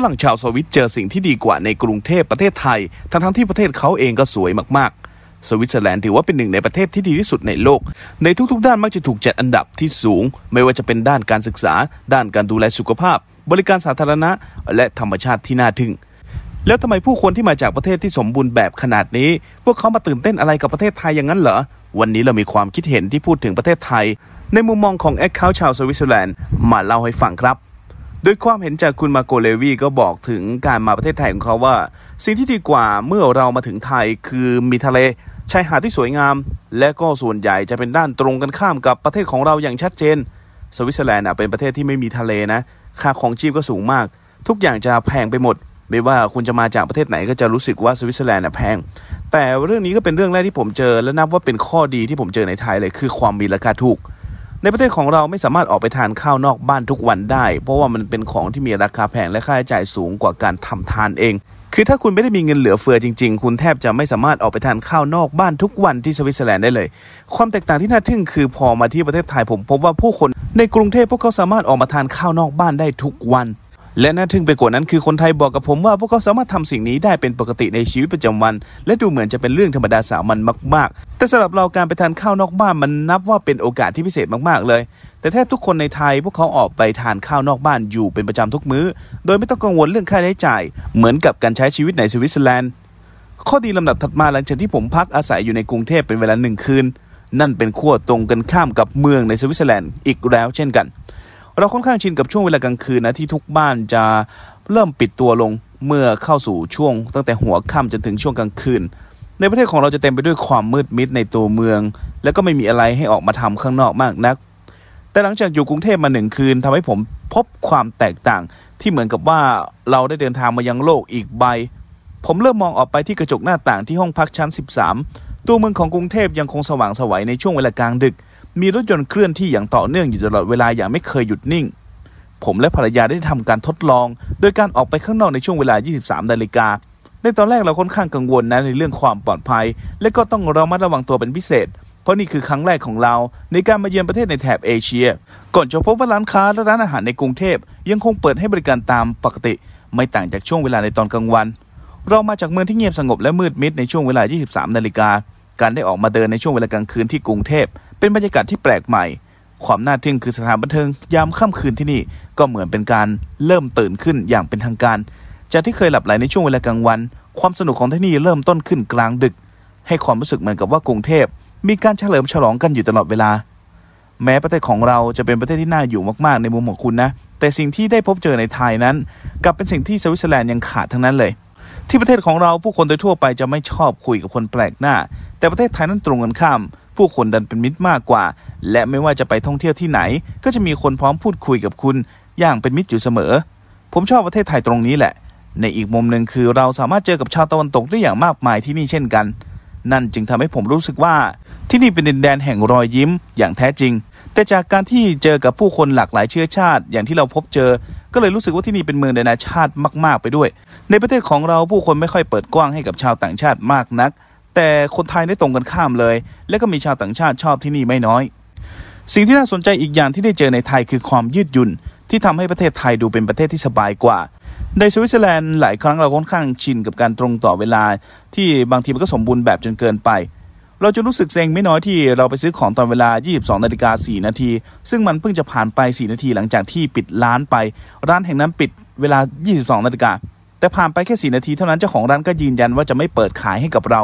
ฝรั่งชาวสวิตเจอสิ่งที่ดีกว่าในกรุงเทพประเทศไทยทั้งทั้งที่ประเทศเขาเองก็สวยมาก ๆ สวิตเซอร์แลนด์ถือว่าเป็นหนึ่งในประเทศที่ดีที่สุดในโลก ในทุกๆด้านมักจะถูกจัดอันดับที่สูง ไม่ว่าจะเป็นด้านการศึกษา ด้านการดูแลสุขภาพ บริการสาธารณะ และธรรมชาติที่น่าทึ่งแล้วทำไมผู้คนที่มาจากประเทศที่สมบูรณ์แบบขนาดนี้ พวกเขามาตื่นเต้นอะไรกับประเทศไทยอย่างนั้นเหรอวันนี้เรามีความคิดเห็นที่พูดถึงประเทศไทย ในมุมมองของแอคเคาท์ชาวสวิตเซอร์แลนด์มาเล่าให้ฟังครับดยความเห็นจากคุณมาโกเลวีก็บอกถึงการมาประเทศไทยของเขาว่า สิ่งที่ดีกว่าเมื่อเรามาถึงไทยคือมีทะเลชายหาดที่สวยงาม และก็ส่วนใหญ่จะเป็นด้านตรงกันข้ามกับประเทศของเราอย่างชัดเจน สวิตเซอร์แลนด์เป็นประเทศที่ไม่มีทะเลนะค่าของชีพก็สูงมาก ทุกอย่างจะแพงไปหมด ไม่ว่าคุณจะมาจากประเทศไหนก็จะรู้สึกว่าสวิตเซอร์แลนด์แพง แต่เรื่องนี้ก็เป็นเรื่องแรกที่ผมเจอ และนับว่าเป็นข้อดีที่ผมเจอในไทยเลย คือความมีราคาถูกในประเทศของเราไม่สามารถออกไปทานข้าวนอกบ้านทุกวันได้ เพราะว่ามันเป็นของที่มีราคาแพงและค่าใช้จ่ายสูงกว่าการทำทานเอง คือถ้าคุณไม่ได้มีเงินเหลือเฟือจริงๆ คุณแทบจะไม่สามารถออกไปทานข้าวนอกบ้านทุกวันที่สวิตเซอร์แลนด์ได้เลย ความแตกต่างที่น่าทึ่งคือพอมาที่ประเทศไทยผมพบว่าผู้คนในกรุงเทพพวกเขาสามารถออกมาทานข้าวนอกบ้านได้ทุกวันและน่าทึ่งไปกว่านั้นคือคนไทยบอกกับผมว่าพวกเขาสามารถทำสิ่งนี้ได้เป็นปกติในชีวิตประจำวัน และดูเหมือนจะเป็นเรื่องธรรมดาสามัญมากๆ แต่สำหรับเราการไปทานข้าวนอกบ้านมันนับว่าเป็นโอกาสที่พิเศษมากๆเลย แต่แทบทุกคนในไทยพวกเขาออกไปทานข้าวนอกบ้านอยู่เป็นประจำทุกมื้อโดยไม่ต้องกังวลเรื่องค่าใช้จ่ายเหมือนกับการใช้ชีวิตในสวิตเซอร์แลนด์ ข้อดีลำดับถัดมาหลังจากที่ผมพักอาศัยอยู่ในกรุงเทพเป็นเวลาหนึ่งคืนนั่นเป็นขั้วตรงกันข้ามกับเมืองในสวิตเซอร์แลนด์อีกแล้ว เช่นกันเราค่อนข้างชิน กับ ช่วงเวลากลางคืนนะที่ทุกบ้านจะเริ่มปิดตัวลงเมื่อเข้าสู่ช่วง ตั้งแต่หัวค่ำจนถึงช่วงกลางคืน ในประเทศของเราจะเต็มไปด้วยความมืดมิดในตัวเมือง และก็ไม่มีอะไรให้ออกมาทำข้างนอกมากนัก แต่หลังจากอยู่กรุงเทพมาหนึ่งคืนทำให้ผมพบความแตกต่าง ที่เหมือนกับว่าเราได้เดินทางมายังโลกอีกใบ ผมเริ่มมองออกไปที่กระจกหน้าต่างที่ห้องพักชั้น 13 ตัวเมืองของกรุงเทพยังคงสว่างสวัยในช่วงเวลากลางดึกมีรถยนต์เคลื่อนที่อย่างต่อเนื่องอยู่ตลอดเวลาอย่างไม่เคยหยุดนิ่ง ผมและภรรยาได้ทำการทดลองโดยการออกไปข้างนอกในช่วงเวลา 23นาฬิกา ในตอนแรกเราค่อนข้างกังวลนะในเรื่องความปลอดภัยและก็ต้องระมัดระวังตัวเป็นพิเศษ เพราะนี่คือครั้งแรกของเราในการมาเยือนประเทศในแถบเอเชีย ก่อนจะพบว่าร้านค้าและร้านอาหารในกรุงเทพยังคงเปิดให้บริการตามปกติไม่ต่างจากช่วงเวลาในตอนกลางวัน เรามาจากเมืองที่เงียบสงบและมืดมิดในช่วงเวลา23นาฬิกา การได้ออกมาเดินในช่วงเวลากลางคืนที่กรุงเทพเป็นบรรยากาศที่แปลกใหม่ ความน่าทึ่งคือสถานบันเทิง ยามค่ำคืนที่นี่ก็เหมือนเป็นการเริ่มตื่นขึ้นอย่างเป็นทางการ จากที่เคยหลับไหลในช่วงเวลากลางวัน ความสนุกของที่นี่เริ่มต้นขึ้นกลางดึก ให้ความรู้สึกเหมือนกับว่ากรุงเทพ มีการเฉลิมฉลองกันอยู่ตลอดเวลา แม้ประเทศของเราจะเป็นประเทศที่น่าอยู่มาก ๆ ในมุมของคุณนะ แต่สิ่งที่ได้พบเจอในไทยนั้น กลับเป็นสิ่งที่สวิตเซอร์แลนด์ยังขาดทั้งนั้นเลย ที่ประเทศของเราผู้คนโดยทั่วไปจะไม่ชอบคุยกับคนแปลกหน้า แต่ประเทศไทยนั้นตรงกันข้ามผู้คนดันเป็นมิตรมากกว่า และไม่ว่าจะไปท่องเที่ยวที่ไหน ก็จะมีคนพร้อมพูดคุยกับคุณอย่างเป็นมิตรอยู่เสมอ ผมชอบประเทศไทยตรงนี้แหละ ในอีกมุมหนึ่งคือเราสามารถเจอกับชาวตะวันตกได้อย่างมากมายที่นี่เช่นกัน นั่นจึงทำให้ผมรู้สึกว่าที่นี่เป็นดินแดนแห่งรอยยิ้มอย่างแท้จริง แต่จากการที่เจอกับผู้คนหลากหลายเชื้อชาติอย่างที่เราพบเจอ ก็เลยรู้สึกว่าที่นี่เป็นเมืองนานาชาติมาก ๆ ไปด้วย ในประเทศของเราผู้คนไม่ค่อยเปิดกว้างให้กับชาวต่างชาติมากนักแต่คนไทยได้ตรงกันข้ามเลย และก็มีชาวต่างชาติชอบที่นี่ไม่น้อย สิ่งที่น่าสนใจอีกอย่างที่ได้เจอในไทยคือความยืดหยุ่น ที่ทำให้ประเทศไทยดูเป็นประเทศที่สบายกว่า ในสวิตเซอร์แลนด์หลายครั้งเราค่อนข้างชินกับการตรงต่อเวลาที่บางทีมันก็สมบูรณ์แบบจนเกินไป เราจะรู้สึกเซ็งไม่น้อยที่เราไปซื้อของตอนเวลา 22นาฬิกา4นาที ซึ่งมันเพิ่งจะผ่านไป 4 นาทีหลังจากที่ปิดร้านไป ร้านแห่งนั้นปิดเวลา 22นาฬิกา แต่ผ่านไปแค่4นาทีเท่านั้นเจ้าของร้านก็ยืนยันว่าจะไม่เปิดขายให้กับเรา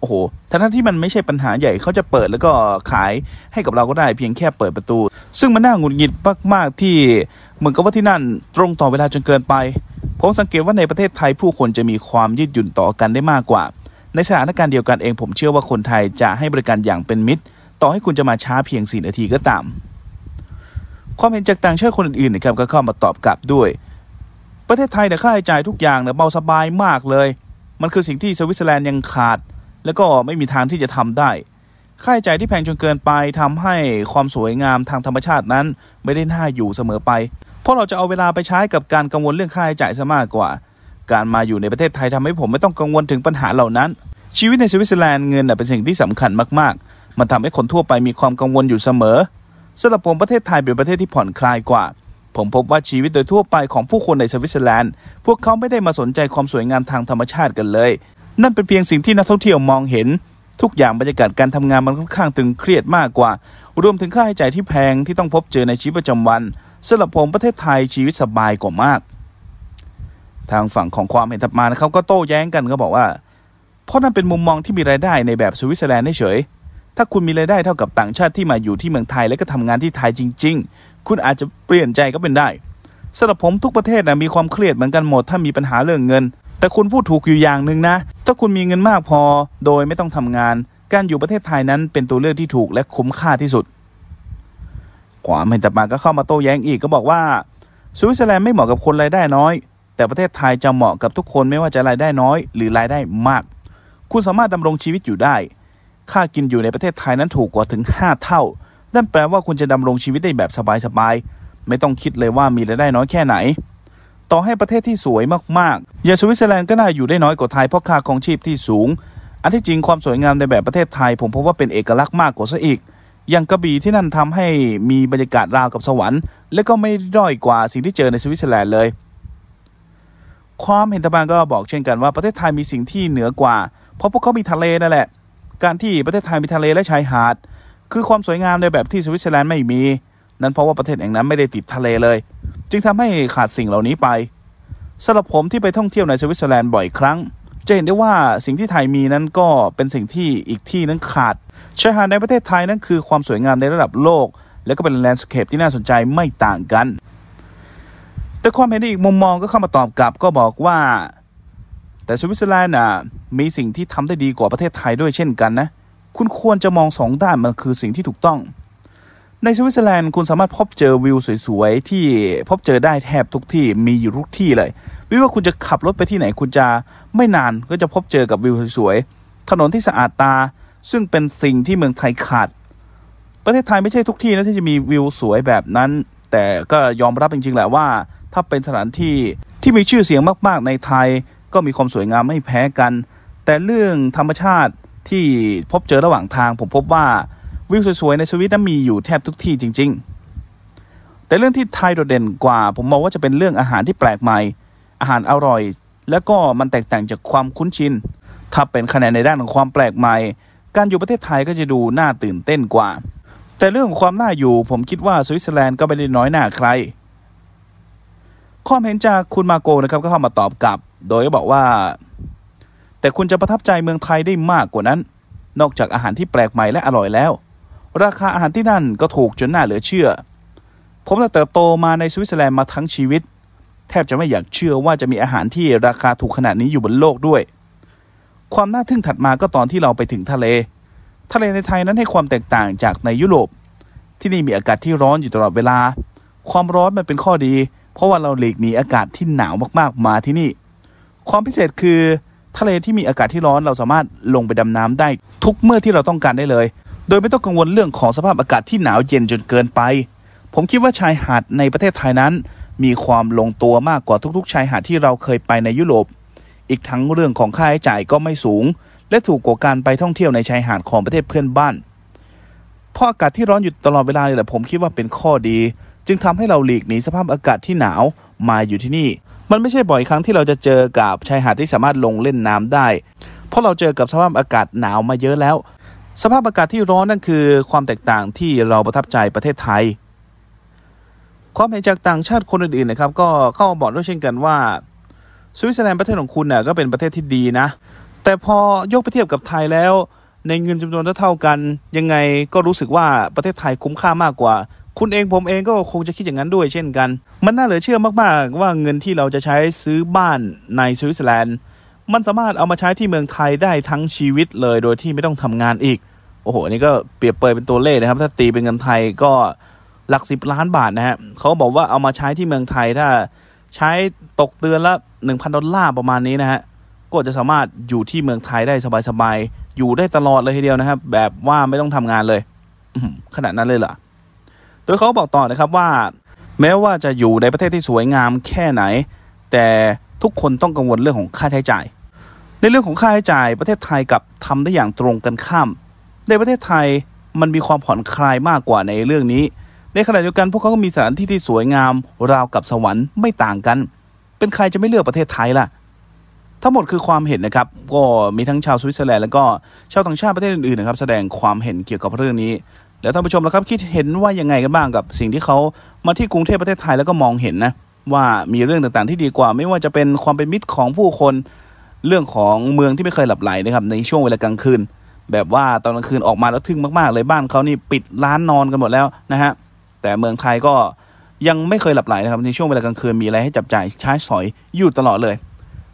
โอ้โหทั้งที่มันไม่ใช่ปัญหาใหญ่ เขาจะเปิดแล้วก็ขาย ให้กับเราก็ได้เพียงแค่เปิดประตู ซึ่งมันน่าหงุดหงิดมากๆ ที่ เหมือนกับว่าที่นั่นตรงต่อเวลาจนเกินไป ผมสังเกตว่าในประเทศไทยผู้คนจะมีความยืดหยุ่นต่อกันได้มากกว่า ในสถานการณ์เดียวกันเองผมเชื่อว่าคนไทยจะให้บริการอย่างเป็นมิตร ต่อให้คุณจะมาช้าเพียงสี่นาทีก็ตาม ความเห็นจากต่างชาติคนอื่นๆนะครับก็เข้ามาตอบกลับด้วย ประเทศไทยเนี่ยค่าใช้จ่ายทุกอย่างเนี่ยเบาสบายมากเลย มันคือสิ่งที่สวิตเซอร์แลนด์ยังขาดแล้วก็ไม่มีทางที่จะทำได้ ค่าใช้จ่ายที่แพงจนเกินไปทำให้ความสวยงามทางธรรมชาตินั้นไม่ได้น่าอยู่เสมอไป เพราะเราจะเอาเวลาไปใช้กับการกังวลเรื่องค่าใช้จ่ายซะมากกว่า การมาอยู่ในประเทศไทยทำให้ผมไม่ต้องกังวลถึงปัญหาเหล่านั้น ชีวิตในสวิตเซอร์แลนด์เงินเป็นสิ่งที่สำคัญมาก ๆ มันทำให้คนทั่วไปมีความกังวลอยู่เสมอสำหรับผมประเทศไทยเป็นประเทศที่ผ่อนคลายกว่า ผมพบว่าชีวิตโดยทั่วไปของผู้คนในสวิตเซอร์แลนด์พวกเขาไม่ได้มาสนใจความสวยงามทางธรรมชาติกันเลยนั่นเป็นเพียงสิ่งที่นักท่องเที่ยวมองเห็น ทุกอย่างบรรยากาศการทำงานมันค่อนข้างตึงเครียดมากกว่า รวมถึงค่าใช้จ่ายที่แพงที่ต้องพบเจอในชีวิตประจำวันสำหรับผมประเทศไทยชีวิตสบายกว่ามาก ทางฝั่งของความเห็นถัดมานะครับก็โต้แย้งกันก็บอกว่า เพราะนั่นเป็นมุมมองที่มีรายได้ในแบบสวิตเซอร์แลนด์เฉยถ้าคุณมีรายได้เท่ากับต่างชาติที่มาอยู่ที่เมืองไทยและก็ทำงานที่ไทยจริง ๆ คุณอาจจะเปลี่ยนใจก็เป็นได้สำหรับผมทุกประเทศนะมีความเครียดเหมือนกันหมด ถ้ามีปัญหาเรื่องเงินแต่คุณพูดถูกอยู่อย่างหนึ่งนะ ถ้าคุณมีเงินมากพอ โดยไม่ต้องทำงาน การอยู่ประเทศไทยนั้นเป็นตัวเลือกที่ถูกและคุ้มค่าที่สุดขวามเห็นต่มาก็เข้ามาโต้แย้งอีกก็บอกว่าสวิตเซอร์แลนด์ไม่เหมาะกับคนรายได้น้อย แต่ประเทศไทยจะเหมาะกับทุกคนไม่ว่าจะรายได้น้อย หรือรายได้มาก คุณสามารถดำรงชีวิตอยู่ได้ ค่ากินอยู่ในประเทศไทยนั้นถูกกว่าถึง5เท่านั่นแปลว่าคุณจะดำรงชีวิตได้แบบสบายๆไม่ต้องคิดเลยว่ามีรายได้น้อยแค่ไหนต่อให้ประเทศที่สวยมากๆอย่างสวิตเซอร์แลนด์ก็น่าอยู่ได้น้อยกว่าไทยเพราะค่าของชีพที่สูง อันที่จริงความสวยงามในแบบประเทศไทยผมพบว่าเป็นเอกลักษณ์มากกว่าซะอีก อย่างกระบี่ที่นั่นทำให้มีบรรยากาศราวกับสวรรค์ และก็ไม่ด้อยกว่าสิ่งที่เจอในสวิตเซอร์แลนด์เลย ความเห็นตะบางก็บอกเช่นกันว่าประเทศไทยมีสิ่งที่เหนือกว่า เพราะพวกเขามีทะเลนั่นแหละ การที่ประเทศไทยมีทะเลและชายหาด คือความสวยงามในแบบที่สวิตเซอร์แลนด์ไม่มี นั้นเพราะว่าประเทศแห่งนั้นไม่ได้ติดทะเลเลยจึงทำให้ขาดสิ่งเหล่านี้ไปสำหรับผมที่ไปท่องเที่ยวในสวิตเซอร์แลนด์บ่อยครั้ง จะเห็นได้ว่าสิ่งที่ไทยมีนั้นก็เป็นสิ่งที่อีกที่นั้นขาดชายหาดในประเทศไทยนั้นคือความสวยงามในระดับโลกและก็เป็นแลนด์สเคปที่น่าสนใจไม่ต่างกัน แต่ความเห็นอีกมุมมองก็เข้ามาตอบกลับก็บอกว่าแต่สวิตเซอร์แลนด์น่ะมีสิ่งที่ทำได้ดีกว่าประเทศไทยด้วยเช่นกันนะ คุณควรจะมองสองด้านมันคือสิ่งที่ถูกต้องในสวิตเซอร์แลนด์คุณสามารถพบเจอวิวสวยๆ ที่พบเจอได้แทบทุกที่มีอยู่ทุกที่เลยไม่ว่าคุณจะขับรถไปที่ไหนคุณจะไม่นานก็จะพบเจอกับวิวสวยๆ ถนนที่สะอาดตาซึ่งเป็นสิ่งที่เมืองไทยขาดประเทศไทยไม่ใช่ทุกที่นะที่จะมีวิวสวยแบบนั้น แต่ก็ยอมรับจริง ๆ แหละว่า ถ้าเป็นสถานที่ที่มีชื่อเสียงมาก ๆ ในไทย ก็มีความสวยงามไม่แพ้กัน แต่เรื่องธรรมชาติที่พบเจอระหว่างทาง ผมพบว่าวิวสวยๆในสวิตนั้นมีอยู่แทบทุกที่จริง ๆ แต่เรื่องที่ไทยโดดเด่นกว่า ผมมองว่าจะเป็นเรื่องอาหารที่แปลกใหม่ อาหารอร่อย และก็มันแตกต่างจากความคุ้นชิน ถ้าเป็นคะแนนในด้านของความแปลกใหม่ การอยู่ประเทศไทยก็จะดูน่าตื่นเต้นกว่า แต่เรื่องของความน่าอยู่ผมคิดว่าสวิตเซอร์แลนด์ก็ไม่ได้น้อยหน้าใครความเห็นจากคุณมาโกนะครับก็เข้ามาตอบกลับ โดยบอกว่า แต่คุณจะประทับใจเมืองไทยได้มากกว่านั้น นอกจากอาหารที่แปลกใหม่และอร่อยแล้วราคาอาหารที่นั่นก็ถูกจนน่าเหลือเชื่อ ผมเติบโตมาในสวิตเซอร์แลนด์มาทั้งชีวิต แทบจะไม่อยากเชื่อว่าจะมีอาหารที่ราคาถูกขนาดนี้อยู่บนโลกด้วย ความน่าทึ่งถัดมาก็ตอนที่เราไปถึงทะเล ทะเลในไทยนั้นให้ความแตกต่างจากในยุโรป ที่นี่มีอากาศที่ร้อนอยู่ตลอดเวลา ความร้อนมันเป็นข้อดี เพราะว่าเราหลีกหนีอากาศที่หนาวมากๆมาที่นี่ ความพิเศษคือ ทะเลที่มีอากาศที่ร้อนเราสามารถลงไปดำน้ำได้ทุกเมื่อที่เราต้องการได้เลยโดยไม่ต้องกังวลเรื่องของสภาพอากาศที่หนาวเย็นจนเกินไป ผมคิดว่าชายหาดในประเทศไทยนั้น มีความลงตัวมากกว่าทุกๆชายหาดที่เราเคยไปในยุโรป อีกทั้งเรื่องของค่าใช้จ่ายก็ไม่สูง และถูกกว่าการไปท่องเที่ยวในชายหาดของประเทศเพื่อนบ้านเพราะอากาศที่ร้อนอยู่ตลอดเวลาเลยแหละผมคิดว่าเป็นข้อดี จึงทำให้เราหลีกหนีสภาพอากาศที่หนาวมาอยู่ที่นี่ มันไม่ใช่บ่อยครั้งที่เราจะเจอกับชายหาดที่สามารถลงเล่นน้ำได้ เพราะเราเจอกับสภาพอากาศหนาวมาเยอะแล้วสภาพอากาศที่ร้อนนั่นคือความแตกต่างที่เราประทับใจประเทศไทย ความเห็นจากต่างชาติคนอื่นๆนะครับก็เข้ามาบอกด้วยเช่นกันว่า สวิตเซอร์แลนด์ประเทศของคุณน่ยก็เป็นประเทศที่ดีนะแต่พอยกไปเทียบกับไทยแล้วในเงินจำนวนเท่ากัน ยังไงก็รู้สึกว่าประเทศไทยคุ้มค่ามากกว่า คุณเองผมเองก็คงจะคิดอย่างนั้นด้วยเช่นกัน มันน่าเหลือเชื่อมากๆว่าเงินที่เราจะใช้ซื้อบ้านในสวิตเซอร์แลนด์ มันสามารถเอามาใช้ที่เมืองไทยได้ทั้งชีวิตเลยโดยที่ไม่ต้องทำงานอีกโอ้โหอันนี้ก็เปรียบเปยเป็นตัวเลขนะครับ ถ้าตีเป็นเงินไทยก็หลักสิบล้านบาทนะฮะเขาบอกว่าเอามาใช้ที่เมืองไทยถ้าใช้ตกเตือนละหนึ่งพันดอลลาร์ประมาณนี้นะฮะ ก็จะสามารถอยู่ที่เมืองไทยได้สบายๆ อยู่ได้ตลอดเลยทีเดียวนะครับ แบบว่าไม่ต้องทำงานเลยขนาดนั้นเลยเหรอโดยเขาบอกต่อนะครับ ว่าแม้ว่าจะอยู่ในประเทศที่สวยงามแค่ไหน แต่ทุกคนต้องกังวลเรื่องของค่าใช้จ่าย ในเรื่องของค่าใช้จ่ายประเทศไทยกับทำได้อย่างตรงกันข้ามในประเทศไทยมันมีความผ่อนคลายมากกว่าในเรื่องนี้ ในขณะเดียวกันพวกเขาก็มีสถานที่ที่สวยงามราวกับสวรรค์ไม่ต่างกัน เป็นใครจะไม่เลือกประเทศไทยล่ะทั้งหมดคือความเห็นนะครับ ก็มีทั้งชาวสวิตเซอร์แลนด์แล้วก็ชาวต่างชาติประเทศอื่นๆนะครับแสดงความเห็นเกี่ยวกับเรื่องนี้แล้วท่านผู้ชมนะครับคิดเห็นว่ายังไงกันบ้างกับสิ่งที่เขามาที่กรุงเทพประเทศไทยแล้วก็มองเห็นนะ ว่ามีเรื่องต่างๆที่ดีกว่า ไม่ว่าจะเป็นความเป็นมิตรของผู้คน เรื่องของเมืองที่ไม่เคยหลับไหลนะครับในช่วงเวลากลางคืนแบบว่าตอนกลางคืนออกมาแล้วทึ่งมาก ๆ เลยบ้านเขานี่ปิดร้านนอนกันหมดแล้วนะฮะแต่เมืองไทยก็ยังไม่เคยหลับไหลนะครับในช่วงเวลากลางคืนมีอะไรให้จับจ่ายใช้สอยอยู่ตลอดเลย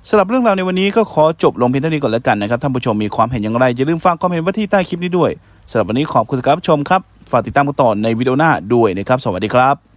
สำหรับเรื่องราวในวันนี้ก็ขอจบลงเพียงเท่านี้ก่อนแล้วกันนะครับท่านผู้ชมมีความเห็นอย่างไรอย่าลืมฝากความเห็นไว้ที่ใต้คลิปนี้ด้วยสำหรับวันนี้ขอบคุณสำหรับชมครับฝากติดตามกันต่อในวิดีโอหน้าด้วยนะครับสวัสดีครับ